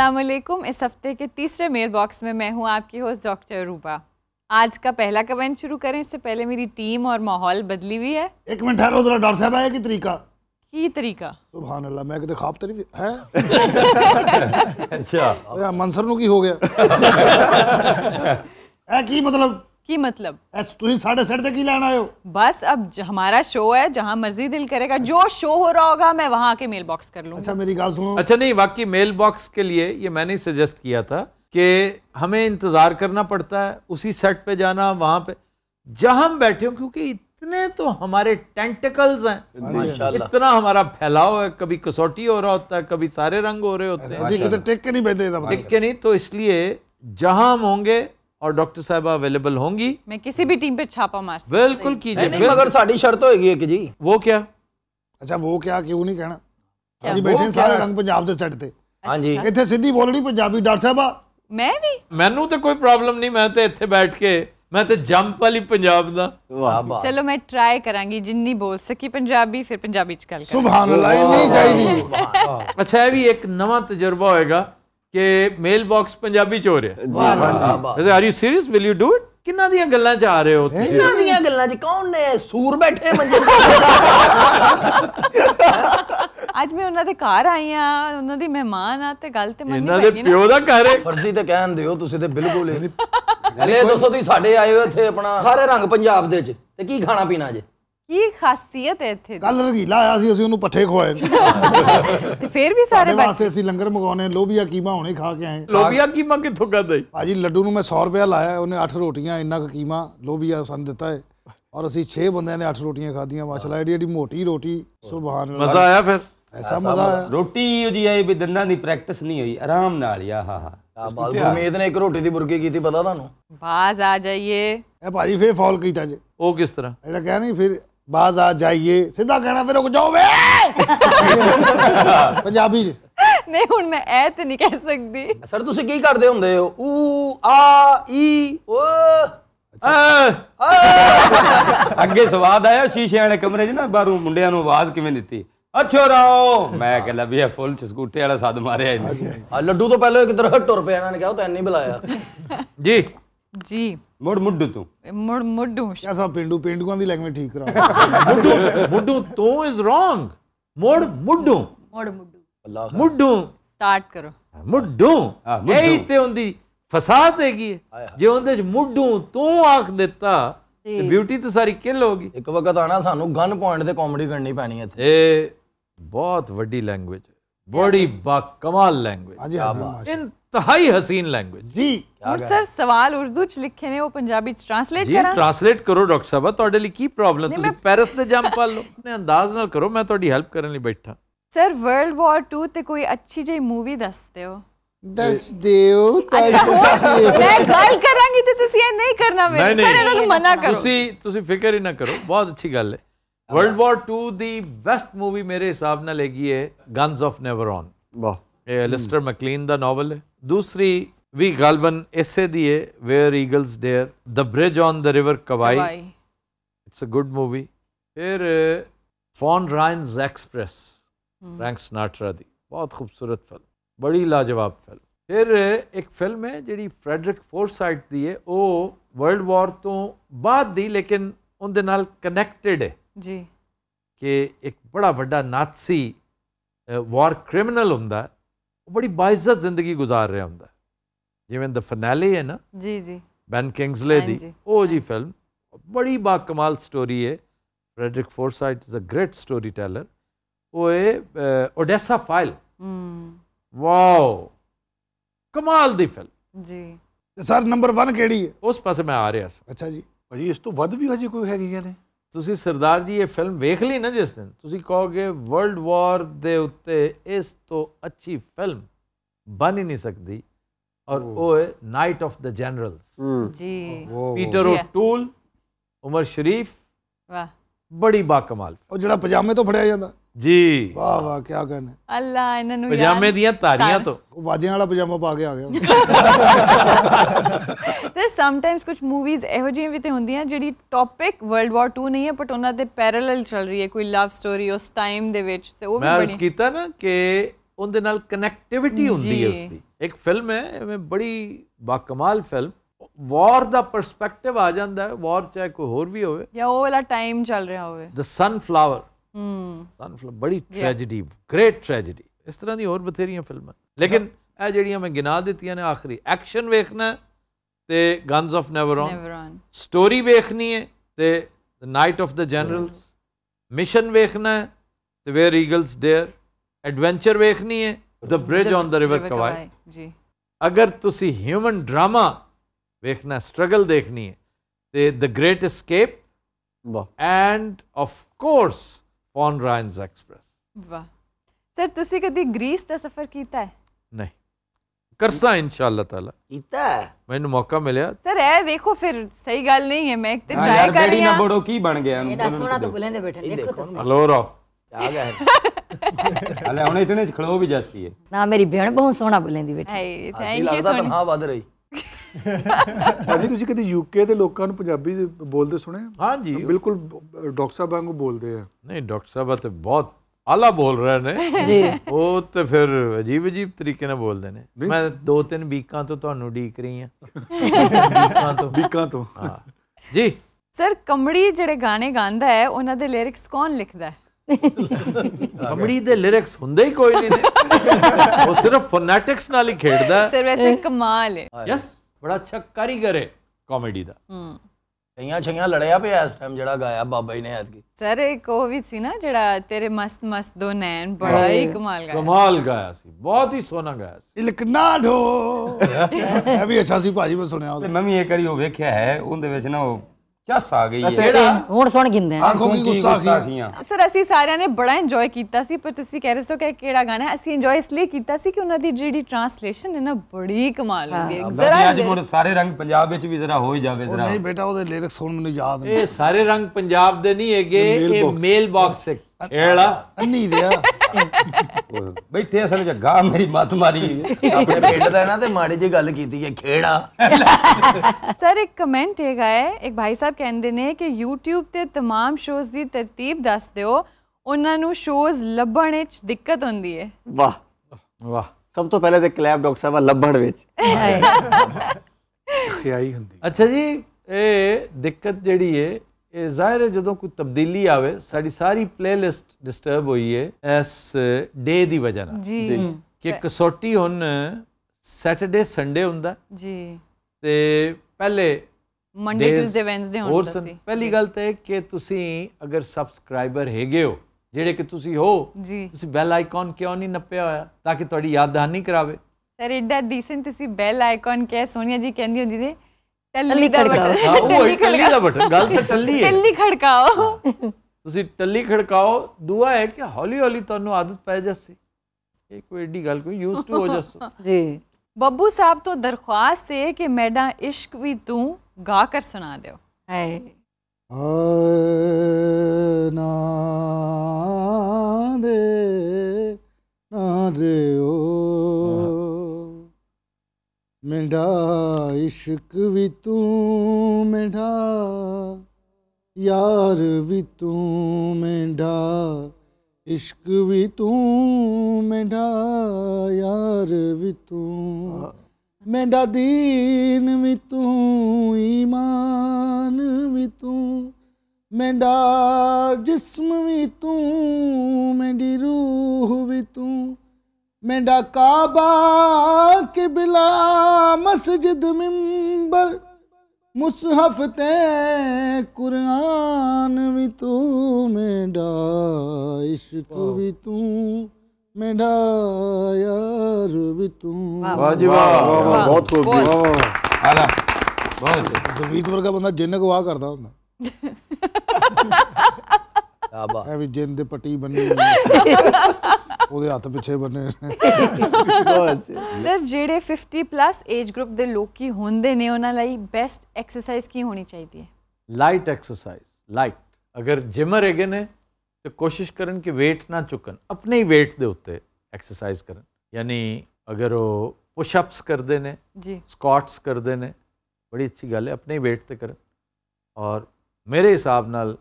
असलकुम इस हफ्ते के तीसरे मेल बॉक्स में मैं हूं आपकी होस्ट डॉक्टर रूबा आज का पहला कमेंट शुरू करें इससे पहले मेरी टीम और माहौल बदली हुई है एक मिनट ठहरो जरा डॉक्टर साहब आया कि तरीका की तरीका सुभान अल्लाह मैं कहते खाब तरी है अच्छा मंसर नु की हो गया है की मतलब की मतलब साढ़े 6:30 तक ही लाना ਆਏ बस अब हमारा शो है जहाँ मर्जी दिल करेगा जो शो हो रहा होगा मैं वहाँ आके मेल बॉक्स कर लूँ अच्छा मेरी ਗੱਲ अच्छा नहीं बाकी मेल बॉक्स के लिए ये मैंने सजेस्ट किया था कि हमें इंतजार करना पड़ता है उसी सेट पे जाना वहां पे जहां हम बैठे हो क्योंकि इतने तो हमारे टेंटिकल्स हैं इतना हमारा फैलाव है कभी कसौटी हो रहा होता है कभी सारे रंग हो रहे होते हैं टेक के नहीं बैठे टेक के नहीं तो इसलिए जहां हम होंगे और डॉक्टर साहब अवेलेबल होंगी मैं किसी भी टीम पे छापा मार बिल्कुल कीजिए मगर साड़ी शर्त होगी एक जी वो क्या ਅੱਛਾ ਉਹ ਕਿਹਾ ਕਿਉਂ ਨਹੀਂ ਕਹਿਣਾ ਅਸੀਂ ਬੈਠੇ ਸਾਰੇ ਰੰਗ ਪੰਜਾਬ ਦੇ ਸੈੱਟ ਤੇ ਹਾਂਜੀ ਇੱਥੇ ਸਿੱਧੀ ਬੋਲਣੀ ਪੰਜਾਬੀ ਡਾਕਟਰ ਸਾਹਿਬਾ ਮੈਂ ਵੀ ਮੈਨੂੰ ਤੇ ਕੋਈ ਪ੍ਰੋਬਲਮ ਨਹੀਂ ਮੈਂ ਤੇ ਇੱਥੇ ਬੈਠ ਕੇ ਮੈਂ ਤੇ ਜੰਪ ਵਾਲੀ ਪੰਜਾਬ ਦਾ ਵਾਹ ਵਾਹ ਚਲੋ ਮੈਂ ਟਰਾਈ ਕਰਾਂਗੀ ਜਿੰਨੀ ਬੋਲ ਸਕੀ ਪੰਜਾਬੀ ਫਿਰ ਪੰਜਾਬੀ ਚ ਗੱਲ ਕਰਾਂਗੇ ਸੁਭਾਨ ਅੱਲਾਹ ਨਹੀਂ ਚਾਹੀਦੀ ਅੱਛਾ ਇਹ ਵੀ ਇੱਕ ਨਵਾਂ ਤਜਰਬਾ ਹੋਏਗਾ ਕਿ ਮੇਲ ਬਾਕਸ ਪੰਜਾਬੀ ਚ ਹੋ ਰਿਹਾ ਜੀ ਹਾਂਜੀ are you serious will you do it ਕਿੰਨਾ ਦੀਆਂ ਗੱਲਾਂ ਚ ਆ ਰਹੇ ਹੋ ਤੁਸੀਂ ਕਿੰਨਾ ਦੀਆਂ ਗੱਲਾਂ ਚ ਕੌਣ ਨੇ ਸੂਰ ਬੈਠੇ ਮੰਜੇ ਅੱਜ ਮੈਂ ਉਹਨਾਂ ਦੇ ਘਰ ਆਈ ਆ ਉਹਨਾਂ ਦੀ ਮਹਿਮਾਨ ਆ ਤੇ ਗੱਲ ਤੇ ਮੰਨੀ ਇਹਨਾਂ ਦੇ ਪਿਓ ਦਾ ਘਰ ਹੈ ਫਰਜ਼ੀ ਤੇ ਕਹਿਣ ਦਿਓ ਤੁਸੀਂ ਤੇ ਬਿਲਕੁਲ ਇਹ ਦੱਸੋ ਤੁਸੀਂ ਸਾਡੇ ਆਏ ਹੋ ਇੱਥੇ ਆਪਣਾ ਸਾਰੇ ਰੰਗ ਪੰਜਾਬ ਦੇ ਚ ਤੇ ਕੀ ਖਾਣਾ ਪੀਣਾ ਜੇ ਕੀ ਖਾਸੀਅਤ ਹੈ ਇੱਥੇ ਕੱਲ ਰਗੀਲਾ ਆਇਆ ਸੀ ਅਸੀਂ ਉਹਨੂੰ ਪੱਠੇ ਖਵਾਏ ਤੇ ਫੇਰ ਵੀ ਸਾਰੇ ਵਾਸਤੇ ਅਸੀਂ ਲੰਗਰ ਮਗਾਉਨੇ ਲੋਬੀਆ ਕੀਮਾ ਹੁਣੇ ਖਾ ਕੇ ਆਏ ਲੋਬੀਆ ਕੀਮਾ ਕਿੱਥੋਂ ਕਰਦੇ ਭਾਜੀ ਲੱਡੂ ਨੂੰ ਮੈਂ 100 ਰੁਪਏ ਲਾਇਆ ਉਹਨੇ 8 ਰੋਟੀਆਂ ਇੰਨਾ ਕ ਕੀਮਾ ਲੋਬੀਆ ਸਾਨੂੰ ਦਿੱਤਾ ਹੈ ਔਰ ਅਸੀਂ 6 ਬੰਦਿਆਂ ਨੇ 8 ਰੋਟੀਆਂ ਖਾਧੀਆਂ ਮਾਸ਼ਾਅੱਲਾ ਏਡੀ ਏਡੀ ਮੋਟੀ ਰੋਟੀ ਸੁਭਾਨ ਅੱਲਾਹ ਮਜ਼ਾ ਆਇਆ ਫਿਰ ਐਸਾ ਮਜ਼ਾ ਆਇਆ ਰੋਟੀ ਜੀ ਆਈ ਵੀ ਦੰਦਾਂ ਦੀ ਪ੍ਰੈਕਟਿਸ ਨਹੀਂ ਹੋਈ ਆਰਾਮ ਨਾਲ ਯਾ ਹਾ ਹਾ ਆ ਗੁਰਮੀਤ ਨੇ ਇੱਕ ਰੋਟੀ ਦੀ ਬੁਰਕੀ ਕੀਤੀ ਪਤਾ ਤੁਹਾਨੂੰ ਬਾਜ਼ ਆ ਜਾਈਏ ਇਹ ਭਾਜੀ ਫੇਰ ਫਾਲ ਕੀਤਾ ਜੇ ਉਹ ਕਿਸ ਤਰ੍ਹਾਂ ਜਿਹੜਾ ਕਹਿ ਨਹੀਂ ਫਿਰ ਬਾਜ਼ ਆ ਜਾਈਏ ਸਿੱਧਾ ਕਹਿਣਾ ਫਿਰ ਰੁਕ ਜਾਓ ਵੇ ਪੰਜਾਬੀ ਚ ਨਹੀਂ ਹੁਣ ਮੈਂ ਐ ਤੇ ਨਹੀਂ ਕਹਿ ਸਕਦੀ ਸਰ ਤੁਸੀਂ ਕੀ ਕਰਦੇ ਹੁੰਦੇ ਹੋ ਊ ਆ ਈ ਓ ਅੱਗੇ ਸਵਾਦ ਆਇਆ ਸ਼ੀਸ਼ੇ ਵਾਲੇ ਕਮਰੇ 'ਚ ਨਾ ਬਾਹਰੋਂ ਮੁੰਡਿਆਂ ਨੂੰ ਆਵਾਜ਼ ਕਿਵੇਂ ਦਿੱਤੀ ਅੱਛੋ ਰਾਓ ਮੈਂ ਲਿਆ ਲੱਭੀ ਆ ਫੁੱਲ ਚ ਸਕੂਟੇ ਵਾਲਾ ਸਾਧ ਮਾਰਿਆ ਇਹਨੇ ਲੱਡੂ ਤੋਂ ਪਹਿਲਾਂ ਇੱਕ ਤਰ੍ਹਾਂ ਟੁਰ ਪਿਆ ਇਹਨਾਂ ਨੇ ਕਿਹਾ ਉਹ ਤਾਂ ਇੰਨੀ ਬੁਲਾਇਆ ਜੀ ਜੀ ਮੁੜ ਮੁੱਢੂ ਤੂੰ ਮੁੜ ਮੁੱਢੂ ਕਿਆ ਸਾ ਪਿੰਡੂ ਪਿੰਡੂਆਂ ਦੀ ਲੈਂਗੁਏਜ ਠੀਕ ਕਰਾ ਮੁੱਢੂ ਮੁੱਢੂ ਤੂੰ ਇਜ਼ ਰੋਂਗ ਮੁੜ ਮੁੱਢੂ ਮੁੜ ਮੁੱਢੂ ਅੱਲਾਹ ਮੁੱਢੂ ਸਟਾਰਟ ਕਰੋ ਮੁੱਢੂ ਹੀ ਤੇ ਹੁੰਦੀ ਫਸਾਦ ਹੈਗੀ ਜੇ ਉਹਦੇ ਚ ਮੁੱਢੂ ਤੂੰ ਆਖ ਦਿੱਤਾ ਤੇ ਬਿਊਟੀ ਤਾਂ ਸਾਰੀ ਕਿਲ ਹੋ ਗਈ ਇੱਕ ਵਕਤ ਆਣਾ ਸਾਨੂੰ ਗਨ ਪੁਆਇੰਟ ਤੇ ਕਾਮੇਡੀ ਕਰਨੀ ਪੈਣੀ ਹੈ ਇਹ ਬਹੁਤ ਵੱਡੀ ਲੈਂਗੁਏਜ ਬੜੀ ਬਾ ਕਮਾਲ ਲੈਂਗੁਏਜ ਕੀ ਬਾਤ इंतहाई हसीन लैंग्वेज जी ਹੁਣ ਸਰ ਸਵਾਲ ਉਰਦੂ ਚ ਲਿਖੇ ਨੇ ਉਹ ਪੰਜਾਬੀ ਚ ਟ੍ਰਾਂਸਲੇਟ ਕਰਾਂ ਜੀ ਟ੍ਰਾਂਸਲੇਟ ਕਰੋ ਡਾਕਟਰ ਸਾਹਿਬ ਤੁਹਾਡੇ ਲਈ ਕੀ ਪ੍ਰੋਬਲਮ ਤੁਸੀਂ ਪੈਰਿਸ ਦੇ ਜੰਮ ਪਾ ਲਓ ਆਪਣੇ ਅੰਦਾਜ਼ ਨਾਲ ਕਰੋ ਮੈਂ ਤੁਹਾਡੀ ਹੈਲਪ ਕਰਨ ਲਈ ਬੈਠਾ ਸਰ ਵਰਲਡ ਵਾਰ 2 ਤੇ ਕੋਈ ਅੱਛੀ ਜਿਹੀ ਮੂਵੀ ਦੱਸ ਦਿਓ ਦੱਸ ਦਿਓ ਮੈਂ ਗੱਲ ਕਰਾਂਗੀ ਤੇ ਤੁਸੀਂ ਇਹ ਨਹੀਂ ਕਰਨਾ ਮੇਰੇ ਸਰ ਇਹਨਾਂ ਨੂੰ ਮਨਾ ਕਰੋ ਤੁਸੀਂ ਤੁਸੀਂ ਫਿਕਰ ਹੀ ਨਾ ਕਰੋ ਬਹੁਤ ਅੱਛੀ ਗੱਲ ਹੈ ਵਰਲਡ ਵਾਰ 2 ਦੀ ਬੈਸਟ ਮੂਵੀ ਮੇਰੇ ਹਿਸਾਬ ਨਾਲ ਹੈਗੀ ਹੈ ਗਨਸ ਆਫ ਨੈਵਰੋਨ ਵਾਹ एलिस्टर मकलीन का नॉवल है दूसरी वी गालबन ऐसे दिए where eagles dare the bridge on the river Kwai it's a good movie फिर von Ryan's express Frank Sinatra दी बहुत खूबसूरत फिल्म बड़ी लाजवाब फिल्म फिर एक फिल्म है जी फ्रेडरिक फोरसाइट दी है वो वर्ल्ड वॉर तो बाद दी लेकिन उनके नाल कनैक्टेड है जी कि एक बड़ा व्डा नाथसी वॉर क्रिमिनल होंगे बड़ी बाइज्जत जिंदगी गुजार ਰਿਹਾ ਹੁੰਦਾ ਜਿਵੇਂ ਦ ਫਾਈਨਲੇ ਹੈ ਨਾ ਜੀ ਜੀ ਬੈਨ ਕਿੰਗਸਲੇ ਦੀ ਉਹ ਜੀ ਫਿਲਮ ਬੜੀ ਬਾ ਕਮਾਲ ਸਟੋਰੀ ਹੈ Frederick Forsyth is a great story teller ਉਹ ਹੈ ਓਡੈਸਾ ਫਾਈਲ ਹਮ ਵਾਓ ਕਮਾਲ ਦੀ ਫਿਲਮ ਜੀ ਸਰ ਨੰਬਰ 1 ਕਿਹੜੀ ਹੈ ਉਸ ਪਾਸੇ ਮੈਂ ਆ ਰਿਹਾ ਸੀ ਅੱਛਾ ਜੀ ਭਾਜੀ ਇਸ ਤੋਂ ਵੱਧ ਵੀ ਹਜੇ ਕੋਈ ਹੈਗੀਆਂ ਨੇ ਤੁਸੀਂ ਸਰਦਾਰ ਜੀ ਇਹ ਫਿਲਮ ਵੇਖ ਲਈ ਨਾ ਜਿਸ ਦਿਨ ਤੁਸੀਂ ਕਹੋਗੇ ਵਰਲਡ ਵਾਰ ਦੇ ਉੱਤੇ ਇਸ ਤੋਂ ਅੱਛੀ ਫਿਲਮ ਬਣ ਹੀ ਨਹੀਂ ਸਕਦੀ ਔਰ ਉਹ ਹੈ ਨਾਈਟ ਆਫ ਦ ਜਨਰਲਸ ਜੀ ਪੀਟਰ ਓਟੂਲ ਉਮਰ ਸ਼ਰੀਫ ਵਾਹ ਬੜੀ ਬਾਕਮਾਲ ਉਹ ਜਿਹੜਾ ਪਜਾਮੇ ਤੋਂ ਫੜਿਆ ਜਾਂਦਾ ਜੀ ਵਾਹ ਵਾਹ ਕੀ ਕਰਨਾ ਅੱਲਾ ਇਹਨਾਂ ਨੂੰ ਪਜਾਮੇ ਦੀਆਂ ਤਾਰੀਆਂ ਤੋਂ ਵਾਜਿਆਂ ਵਾਲਾ ਪਜਾਮਾ ਪਾ ਕੇ ਆ ਗਿਆ ਯਾਰ ਸਮਟਾਈਮਸ ਕੁਝ ਮੂਵੀਜ਼ ਇਹੋ ਜਿਹੀਆਂ ਵੀ ਤੇ ਹੁੰਦੀਆਂ ਜਿਹੜੀ ਟੌਪਿਕ ਵਰਲਡ ਵਾਰ 2 ਨਹੀਂ ਹੈ ਬਟ ਉਹਨਾਂ ਤੇ ਪੈਰਲਲ ਚੱਲ ਰਹੀ ਹੈ ਕੋਈ ਲਵ ਸਟੋਰੀ ਉਸ ਟਾਈਮ ਦੇ ਵਿੱਚ ਤੇ ਉਹ ਵੀ ਬੜੀ ਮੈਂ ਕੀਤਾ ਨਾ ਕਿ ਉਹਦੇ ਨਾਲ ਕਨੈਕਟੀਵਿਟੀ ਹੁੰਦੀ ਹੈ ਉਸਦੀ ਇੱਕ ਫਿਲਮ ਹੈ ਮੈਂ ਬੜੀ ਬਾਕਮਾਲ ਫਿਲਮ ਵਾਰ ਦਾ ਪਰਸਪੈਕਟਿਵ ਆ ਜਾਂਦਾ ਹੈ ਵਾਰ ਚਾਹੇ ਕੋਈ ਹੋਰ ਵੀ ਹੋਵੇ ਜਾਂ ਉਹ ਵਾਲਾ ਟਾਈਮ ਚੱਲ ਰਿਹਾ ਹੋਵੇ ਦ ਸਨਫਲਾਵਰ ਹਮ ਸਨਫਲਾਵਰ ਬੜੀ ਟ੍ਰੈਜੇਡੀ ਗ੍ਰੇਟ ਟ੍ਰੈਜੇਡੀ ਇਸ ਤਰ੍ਹਾਂ ਦੀ ਹੋਰ ਬਥੇਰੀਆਂ ਫਿਲਮਾਂ ਲੇਕਿਨ ਇਹ ਜਿਹੜੀਆਂ ਮੈਂ ਗਿਣਾ ਦਿੱਤੀਆਂ ਨੇ ਆਖਰੀ ਐਕਸ਼ਨ ਵੇਖਣਾ ਤੇ ਗਨਸ ਆਫ ਨੈਵਰੋਨ ਸਟੋਰੀ ਵੇਖਣੀ ਹੈ ਤੇ the night of the generals mission ਵੇਖਣਾ ਹੈ ਤੇ ਵੇਅਰ ਈਗਲਸ ਡੇਅਰ ਐਡਵੈਂਚਰ ਵੇਖਣੀ ਹੈ the bridge on the river Kwai ਜੀ ਅਗਰ ਤੁਸੀਂ ਹਿਊਮਨ ਡਰਾਮਾ ਵੇਖਣਾ ਸਟਰਗਲ ਦੇਖਣੀ ਹੈ ਤੇ the great escape and of course von Ryan's express ਵਾਹ ਸਰ ਤੁਸੀਂ ਕਦੀ ਗ੍ਰੀਸ ਦਾ ਸਫ਼ਰ ਕੀਤਾ ਹੈ ਨਹੀਂ ਕਰਸਾ ਇਨਸ਼ਾਅੱਲਾ ਤਾਲਾ ਕੀਤਾ ਮੈਨੂੰ ਮੌਕਾ ਮਿਲਿਆ ਸਰ ਇਹ ਵੇਖੋ ਫਿਰ ਸਹੀ ਗੱਲ ਨਹੀਂ ਹੈ ਮੈਂ ਤੇ ਜਾਇ ਕਰ ਰਹੀ ਹਾਂ ਨਾ ਬੜੋ ਕੀ ਬਣ ਗਿਆ ਇਹਦਾ ਸੋਹਣਾ ਤਾਂ ਦੇ ਬੈਠੇ ਦੇਖੋ ਹਲੋ ਰੋ ਆ ਗਿਆ ਹਲੇ ਹੁਣ ਇਤਨੇ ਚ ਖਲੋ ਵੀ ਜਾਸੀ ਹੈ ਨਾ ਮੇਰੀ ਭੈਣ ਬਹੁਤ ਬੁਲੇ ਦੀ ਬੈਠੀ ਹੈ ਥੈਂਕ ਯੂ ਸੋਹਣੀ ਹਾਂ ਵਧ ਰਹੀ ਅਜੀ ਤੁਸੀਂ ਕਦੇ ਯੂਕੇ ਦੇ ਲੋਕਾਂ ਨੂੰ ਪੰਜਾਬੀ ਬੋਲਦੇ ਸੁਣਿਆ ਹਾਂਜੀ ਬਿਲਕੁਲ ਡਾਕਟਰ ਸਾਹਿਬ ਵਾਂਗੂ ਬੋਲਦੇ ਆ ਨਹੀਂ ਡਾਕਟਰ ਸਾਹਿਬ ਤਾਂ ਬਹੁਤ ਆਲਾ ਬੋਲ ਰਹੇ ਨੇ ਜੀ ਉਹ ਤੇ ਫਿਰ ਅਜੀਬ ਅਜੀਬ ਤਰੀਕੇ ਨਾਲ ਬੋਲਦੇ ਨੇ ਮੈਂ ਦੋ ਤਿੰਨ ਬੀਕਾਂ ਤੋਂ ਤੁਹਾਨੂੰ ਡੀਕ ਰਹੀ ਆ ਬੀਕਾਂ ਤੋਂ ਬੀਕਾਂ ਤੋਂ ਹਾਂ ਜੀ ਸਰ ਕਮੜੀ ਜਿਹੜੇ ਗਾਣੇ ਗਾਉਂਦਾ ਹੈ ਉਹਨਾਂ ਦੇ ਲਿਰਿਕਸ ਕੌਣ ਲਿਖਦਾ ਹੈ ਕਮੜੀ ਦੇ ਲਿਰਿਕਸ ਹੁੰਦੇ ਹੀ ਕੋਈ ਨਹੀਂ ਨੇ ਉਹ ਸਿਰਫ ਫੋਨੈਟਿਕਸ ਨਾਲ ਹੀ ਖੇਡਦਾ ਸਿਰਫ ਐਸੇ ਕਮਾਲ ਹੈ ਯਸ ਬੜਾ ਅੱਛਾ ਕਾਰੀਗਰ ਹੈ ਕਾਮੇਡੀ ਦਾ ਹੂੰ ਕਈਆਂ ਛਈਆਂ ਲੜਿਆ ਪਿਆ ਇਸ ਟਾਈਮ ਜਿਹੜਾ ਗਾਇਆ ਬਾਬਾ ਜੀ ਨੇ ਕੀ ਸਰ ਇੱਕ ਉਹ ਵੀ ਸੀ ਨਾ ਜਿਹੜਾ ਤੇਰੇ ਮਸਤ ਮਸਤ ਦੋ ਨੈਣ ਬੜਾ ਹੀ ਕਮਾਲ ਗਾਇਆ ਕਮਾਲ ਗਾਇਆ ਸੀ ਬਹੁਤ ਹੀ ਸੋਨਾ ਗਾਇਆ ਸੀ ਇਲਕਨਾ ਢੋ ਇਹ ਵੀ ਅੱਛਾ ਸੀ ਭਾਜੀ ਮੈਂ ਸੁਣਿਆ ਉਹ ਮੈਂ ਵੀ ਇੱਕ ਵਾਰੀ ਉਹ ਵੇਖਿਆ ਹੈ ਉਹਦੇ ਵਿੱਚ ਨਾ ਉਹ ਕਿਆ ਆ ਗਈ ਹੈ ਜਿਹੜਾ ਹੁਣ ਸੁਣ ਗਿੰਦੇ ਆਖੋ ਕੀ ਗੁੱਸਾ ਖੀਆਂ ਸਰ ਅਸੀਂ ਸਾਰਿਆਂ ਨੇ ਬੜਾ ਇੰਜੋਏ ਕੀਤਾ ਸੀ ਪਰ ਤੁਸੀਂ ਕਹਿ ਰਹੇ ਸੋ ਕਿ ਕਿਹੜਾ ਗਾਣਾ ਅਸੀਂ ਇੰਜੋਏ ਇਸ ਲਈ ਕੀਤਾ ਸੀ ਕਿ ਉਹਨਾਂ ਦੀ ਜਿਹੜੀ ਟ੍ਰਾਂਸਲੇਸ਼ਨ ਹੈ ਨਾ ਬੜੀ ਕਮਾਲ ਹੁੰਦੀ ਹੈ ਜ਼ਰਾ ਅੱਜ ਮੁਰ ਸਾਰੇ ਰੰਗ ਪੰਜਾਬ ਵਿੱਚ ਵੀ ਜ਼ਰਾ ਹੋ ਹੀ ਜਾਵੇ ਜ਼ਰਾ ਨਹੀਂ ਬੇਟਾ ਉਹਦੇ ਲਿਰਿਕਸ ਹੁਣ ਮੈਨੂੰ ਯਾਦ ਨਹੀਂ ਇਹ ਸਾਰੇ ਰੰਗ ਪੰਜਾਬ ਦੇ ਨਹੀਂ ਹੈਗੇ ਇਹ ਮੇਲ ਬਾਕਸ ਹੈ ਲਾ ਅੰਨੀ ਰਿਆ ਬੈਠੇ ਅਸਲ ਗਾ ਮੇਰੀ ਮਤ ਮਾਰੀ ਆਪਣੇ ਪਿੰਡ ਦਾ ਨਾ ਤੇ ਮਾੜੀ ਜੀ ਗੱਲ ਕੀਤੀ ਹੈ ਖੇੜਾ ਸਰ ਇੱਕ ਕਮੈਂਟ ਹੈਗਾ ਹੈ ਇੱਕ ਭਾਈ ਸਾਹਿਬ ਕਹਿੰਦੇ ਨੇ ਕਿ YouTube ਤੇ तमाम ਸ਼ੋਜ਼ ਦੀ ਤਰਤੀਬ ਦੱਸ ਦਿਓ ਉਹਨਾਂ ਨੂੰ ਸ਼ੋਜ਼ ਲੱਭਣ ਵਿੱਚ ਦਿੱਕਤ ਹੁੰਦੀ ਹੈ ਵਾਹ ਵਾਹ ਸਭ ਤੋਂ ਪਹਿਲੇ ਤੇ ਕਲੈਪ ਡਾਕਟਰ ਸਾਹਿਬ ਲੱਭਣ ਵਿੱਚ ਖਿਆਈ ਹੁੰਦੀ ਅੱਛਾ ਜੀ ਇਹ ਦਿੱਕਤ ਜਿਹੜੀ ਹੈ ਇਹ ਜ਼ਾਹਿਰ ਹੈ ਜਦੋਂ ਕੋਈ ਤਬਦੀਲੀ ਆਵੇ ਸਾਡੀ ਸਾਰੀ ਪਲੇਲਿਸਟ ਡਿਸਟਰਬ ਹੋਈ ਹੈ ਇਸ ਡੇ ਦੀ ਵਜ੍ਹਾ ਨਾਲ ਜੀ ਕਿ ਕਸੌਟੀ ਹੁਣ ਸੈਟਰਡੇ ਸੰਡੇ ਹੁੰਦਾ ਜੀ ਤੇ ਪਹਿਲੇ ਮੰਡੇ ਟਿਊਜ਼ਡੇ ਵੈਨਸਡੇ ਹੁੰਦਾ ਸੀ ਪਹਿਲੀ ਗੱਲ ਤੇ ਕਿ ਤੁਸੀਂ ਅਗਰ ਸਬਸਕ੍ਰਾਈਬਰ ਹੈਗੇ ਹੋ ਜਿਹੜੇ ਕਿ ਤੁਸੀਂ ਹੋ ਤੁਸੀਂ ਬੈਲ ਆਈਕਨ ਕਿਉਂ ਨਹੀਂ ਨੱਪਿਆ ਹੋਇਆ ਤਾਂ ਕਿ ਤੁਹਾਡੀ ਯਾਦਦਹਾਨੀ ਕਰਾਵੇ ਸਰ ਐਡਾ ਡੀਸੈਂਟ ਤੁਸੀਂ ਬੈਲ ਆਈਕਨ ਕਿਹਾ ਸੋਨੀਆ ਜੀ ਕਹਿੰਦੀ ਹੁੰਦੀ ਨੇ ਟੱਲੀ ਖੜਕਾਓ ਉਹ ਟੱਲੀ ਦਾ ਬਟਨ ਗੱਲ ਤਾਂ ਟੱਲੀ ਹੈ ਟੱਲੀ ਖੜਕਾਓ ਤੁਸੀਂ ਟੱਲੀ ਖੜਕਾਓ ਦੁਆ ਹੈ ਕਿ ਹੌਲੀ ਹੌਲੀ ਤੁਹਾਨੂੰ ਆਦਤ ਪੈ ਜਾਸੀ ਇਹ ਕੋਈ ਏਡੀ ਗੱਲ ਕੋਈ ਯੂਜ਼ ਟੂ ਹੋ ਜਾਸੋ ਜੀ ਬੱਬੂ ਸਾਹਿਬ ਤੋਂ ਦਰਖਾਸਤ ਹੈ ਕਿ ਮੈਡਾ ਇਸ਼ਕ ਵੀ ਤੂੰ ਗਾ ਕਰ ਸੁਣਾ ਦਿਓ ਹਾਏ ਨਾ ਮਿੰਢਾ ਇਸ਼ਕ ਵੀ ਤੂੰ ਮਿੰਢਾ ਯਾਰ ਵੀ ਤੂੰ ਮਿੰਢਾ ਇਸ਼ਕ ਵੀ ਤੂੰ ਮਿੰਢਾ ਯਾਰ ਵੀ ਤੂੰ ਮਿੰਢਾ ਦੀਨ ਵੀ ਤੂੰ ਇਮਾਨ ਵੀ ਤੂੰ ਮਿੰਢਾ ਜਿਸਮ ਵੀ ਤੂੰ ਮੇਰੀ ਰੂਹ ਵੀ ਤੂੰ मेरा काबा के बिला मस्जिद मिंबर मुसहफ ते कुरान भी तू मेरा इश्क भी तू मेरा यार भी तू बहुत खूब आला बहुत जगवीत वर्गा बंदा जिन्न को वाह करदा हुंदा ਆਬਾ ਐਵੇਂ ਜਿੰਦ ਪੱਟੀ ਬੰਨੀ ਉਹਦੇ ਹੱਥ ਪਿੱਛੇ ਬੰਨੇ ਬਸ ਤੇ ਜਿਹੜੇ 50 ਪਲੱਸ ਏਜ ਗਰੁੱਪ ਦੇ ਲੋਕੀ ਹੁੰਦੇ ਨੇ ਉਹਨਾਂ ਲਈ ਬੈਸਟ ਐਕਸਰਸਾਈਜ਼ ਕੀ ਹੋਣੀ ਚਾਹੀਦੀ ਹੈ ਲਾਈਟ ਐਕਸਰਸਾਈਜ਼ ਲਾਈਟ ਅਗਰ ਜਿਮਰ ਹੈਗੇ ਨੇ ਤੇ ਕੋਸ਼ਿਸ਼ ਕਰਨ ਕਿ weight ਨਾ ਚੁੱਕਣ ਆਪਣੇ ਹੀ weight ਦੇ ਉੱਤੇ ਐਕਸਰਸਾਈਜ਼ ਕਰਨ ਯਾਨੀ ਅਗਰ ਉਹ ਪੁਸ਼ਅਪਸ ਕਰਦੇ ਨੇ ਜੀ ਸਕੁਆਟਸ ਕਰਦੇ ਨੇ ਬੜੀ ਅੱਛੀ ਗੱਲ ਹੈ ਆਪਣੇ ਹੀ weight ਤੇ ਕਰਨ ਔਰ ਮੇਰੇ ਹਿਸਾਬ ਨਾਲ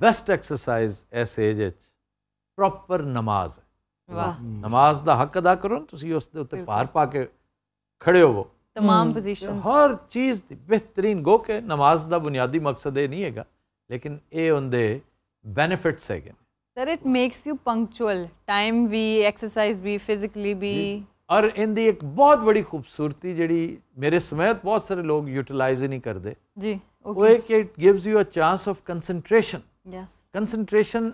ਬੈਸਟ ਐਕਸਰਸਾਈਜ਼ ਇਸ ਏਜ ਵਿੱਚ ਪ੍ਰੋਪਰ ਨਮਾਜ਼ नमाज का हक अदा करो ਤੁਸੀਂ ਉਸ ਦੇ ਉੱਤੇ ਭਾਰ ਪਾ ਕੇ तमाम पोजीशन हर चीज़ बेहतरीन गो के नमाज का बुनियादी मकसद यह नहीं है लेकिन ये उनके बेनीफिट्स है sir it makes you punctual time भी एक्सरसाइज भी फिजिकली भी और इन दी एक बहुत बड़ी खूबसूरती जी मेरे समेत बहुत सारे लोग यूटिलाइज ही नहीं करते जी okay. वो एक it gives you a chance of concentration concentration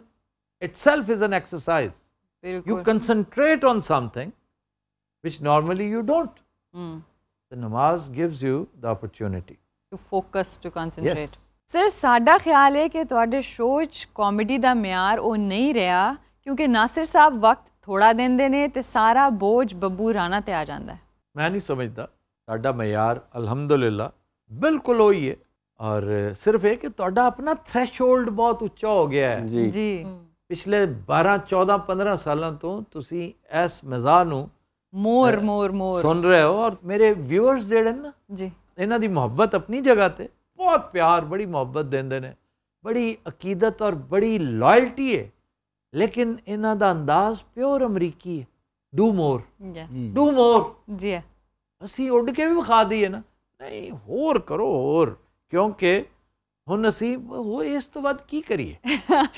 itself is an exercise You concentrate on something which normally you don't. Mm. The namaz gives you the opportunity. To focus, to concentrate. Yes. Sir ਸਾਡਾ ਖਿਆਲ ਹੈ ਕਿ ਤੁਹਾਡੇ show 'ਚ comedy ਦਾ ਮਿਆਰ ਉਹ ਨਹੀਂ ਰਿਹਾ ਕਿਉਂਕਿ ਨਾਸਿਰ ਸਾਹਿਬ ਵਕਤ ਥੋੜਾ ਦਿੰਦੇ ਨੇ ਤੇ ਸਾਰਾ ਬੋਝ ਬੱਬੂ ਰਾਣਾ ਤੇ ਆ ਜਾਂਦਾ ਹੈ ਮੈਂ ਨਹੀਂ ਸਮਝਦਾ ਸਾਡਾ ਮਿਆਰ ਅਲਹਮਦੁਲਿਲਾ ਬਿਲਕੁਲ ਉਹੀ ਹੈ ਔਰ ਸਿਰਫ ਇਹ ਕਿ ਤੁਹਾਡਾ ਆਪਣਾ ਥ੍ਰੈਸ਼ਹੋਲਡ ਬਹੁਤ ਉੱਚਾ ਹੋ ਗਿਆ ਹੈ ਜੀ ਜੀ ਪਿਛਲੇ 12 14 15 ਸਾਲਾਂ ਤੋਂ ਤੁਸੀਂ ਇਸ ਮਜ਼ਾ ਨੂੰ ਮੋਰ ਮੋਰ ਮੋਰ ਸੁਣ ਰਹੇ ਹੋ ਔਰ ਮੇਰੇ ਵਿਊਅਰਸ ਜਿਹੜੇ ਨਾ ਜੀ ਇਹਨਾਂ ਦੀ ਮੁਹੱਬਤ ਆਪਣੀ ਜਗ੍ਹਾ ਤੇ ਬਹੁਤ ਪਿਆਰ ਬੜੀ ਮੁਹੱਬਤ ਦਿੰਦੇ ਨੇ ਬੜੀ ਅਕੀਦਤ ਔਰ ਬੜੀ ਲਾਇਲਟੀ ਹੈ ਲੇਕਿਨ ਇਹਨਾਂ ਦਾ ਅੰਦਾਜ਼ ਪਿਓਰ ਅਮਰੀਕੀ ਹੈ ਡੂ ਮੋਰ ਡੂ ਮੋਰ ਜੀ ਅਸੀਂ ਉੱਡ ਕੇ ਵੀ ਵਿਖਾ ਦਈਏ ਨਾ ਨਹੀਂ ਹੋਰ ਕਰੋ ਹੋਰ ਕਿਉਂਕਿ ਹੁਣ ਅਸੀਂ ਉਹ ਇਸ ਤੋਂ ਬਾਅਦ ਕੀ ਕਰੀਏ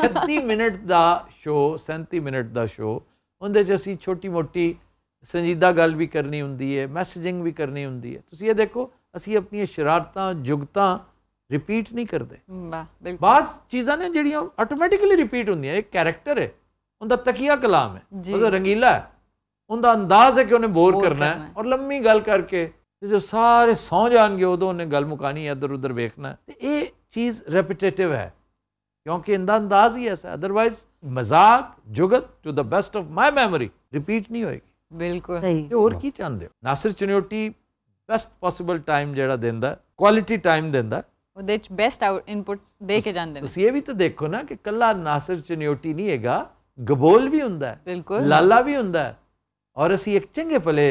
36 ਮਿੰਟ ਦਾ ਸ਼ੋ 37 ਮਿੰਟ ਦਾ ਸ਼ੋ ਉਹਦੇ 'ਚ ਅਸੀਂ ਛੋਟੀ ਮੋਟੀ ਸੰਜੀਦਾ ਗੱਲ ਵੀ ਕਰਨੀ ਹੁੰਦੀ ਹੈ ਮੈਸੇਜਿੰਗ ਵੀ ਕਰਨੀ ਹੁੰਦੀ ਹੈ ਤੁਸੀਂ ਇਹ ਦੇਖੋ ਅਸੀਂ ਆਪਣੀਆਂ ਸ਼ਰਾਰਤਾਂ ਜੁਗਤਾਂ ਰਿਪੀਟ ਨਹੀਂ ਕਰਦੇ ਬਿਲਕੁਲ ਬਾਸ ਚੀਜ਼ਾਂ ਨੇ ਜਿਹੜੀਆਂ ਆਟੋਮੈਟਿਕਲੀ ਰਿਪੀਟ ਹੁੰਦੀਆਂ ਇੱਕ ਕੈਰੈਕਟਰ ਹੈ ਉਹਦਾ ਤਕੀਆ ਕਲਾਮ ਹੈ ਉਹਦਾ ਰੰਗੀਲਾ ਹੈ ਉਹਦਾ ਅੰਦਾਜ਼ ਹੈ ਕਿ ਉਹਨੇ ਬੋਰ ਕਰਨਾ ਹੈ ਔਰ ਲੰਮੀ ਗੱਲ ਕਰਕੇ ਜੋ ਸਾਰੇ ਸੌ ਜਾਣਗੇ ਉਦੋਂ ਉਹਨੇ ਗੱਲ ਮੁਕਾਣੀ ਇੱਧਰ ਉੱਧਰ ਵੇਖਣਾ ਤੇ ਇਹ चीज़ रेपिटेटिव है क्योंकि इनका अंदाज ही ऐसा अदरवाइज मजाक जुगत to the best of my memory repeat नहीं होएगी बिल्कुल और की चाहते हो Nasir Chinyoti best possible time ਜਿਹੜਾ ਦਿੰਦਾ ਕੁਆਲਿਟੀ ਟਾਈਮ ਦਿੰਦਾ ਉਹਦੇ ਚ ਬੈਸਟ ਆਊਟ ਇਨਪੁਟ ਦੇ ਕੇ ਜਾਂਦੇ ਨੇ ਤੁਸੀਂ ਇਹ ਵੀ ਤਾਂ ਦੇਖੋ ਨਾ ਕਿ ਕੱਲਾ ਨਾਸਰ ਚਨਿਓਟੀ ਨਹੀਂ ਹੈਗਾ ਗਬੋਲ ਵੀ ਹੁੰਦਾ ਬਿਲਕੁਲ ਲਾਲਾ ਵੀ ਹੁੰਦਾ ਔਰ ਅਸੀਂ ਇੱਕ ਚੰਗੇ ਭਲੇ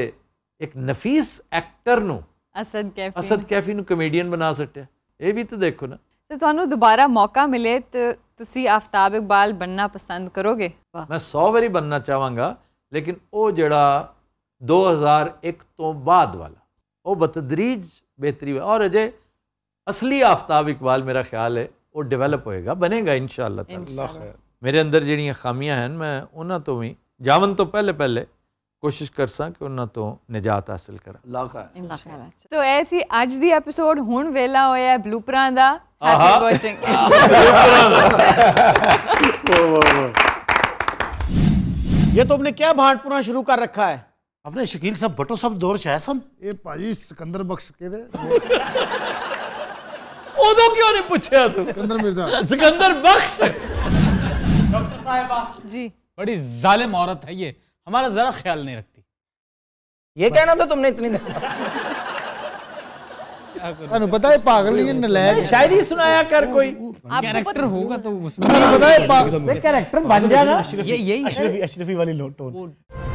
ਇੱਕ ਨਫੀਸ ਐਕਟਰ ਨੂੰ ਅਸਦ ਕੈਫੀ ਅਸਦ ਕੈਫੀ ਨੂੰ ਕਮੇਡੀਅਨ ਬਣਾ ਸਕਤੇ ਇਹ ਵੀ ਤਾਂ ਦੇਖੋ ਨਾ ਤੇ ਤੁਹਾਨੂੰ ਦੁਬਾਰਾ ਮੌਕਾ ਮਿਲੇ ਤੇ ਤੁਸੀਂ ਆਫਤਾਬ ਇਕਬਾਲ ਬੰਨਾ ਪਸੰਦ ਕਰੋਗੇ ਮੈਂ 100 ਵਾਰੀ ਬੰਨਾ ਚਾਹਾਂਗਾ ਲੇਕਿਨ ਉਹ ਜਿਹੜਾ 2001 ਤੋਂ ਬਾਅਦ ਵਾਲਾ ਉਹ ਬਤਦਰੀਜ ਬਿਹਤਰੀ और ਅਜੇ असली आफ्ताब इकबाल मेरा ख्याल है वो डेवलप होएगा बनेगा इन शाह मेरे अंदर जड़िया खामियां हैं मैं उन्होंने तो भी जावन तो पहले पहले कोशिश कर सकें तो निजात हासिल कर तो यह अज की एपीसोड हूँ वेला हो बलूपर ये तो अपने क्या भांडपुरा शुरू कर रखा है अपने शकील साहब बटो साहब दौर च सब ये भाजी सिकंदर बख्श के दे ओदो क्यों ने पूछया तू सिकंदर मिर्ज़ा सिकंदर बख्श डॉक्टर साहिबा जी बड़ी जालिम औरत है ये हमारा जरा ख्याल नहीं रखती ये कहना तो तुमने इतनी देर पता है पागल ये नलायक शायरी सुनाया कर कोई कैरेक्टर होगा तो उसमें पता है कैरेक्टर बन जाएगा ये यही अशरफी अशरफी वाली टोन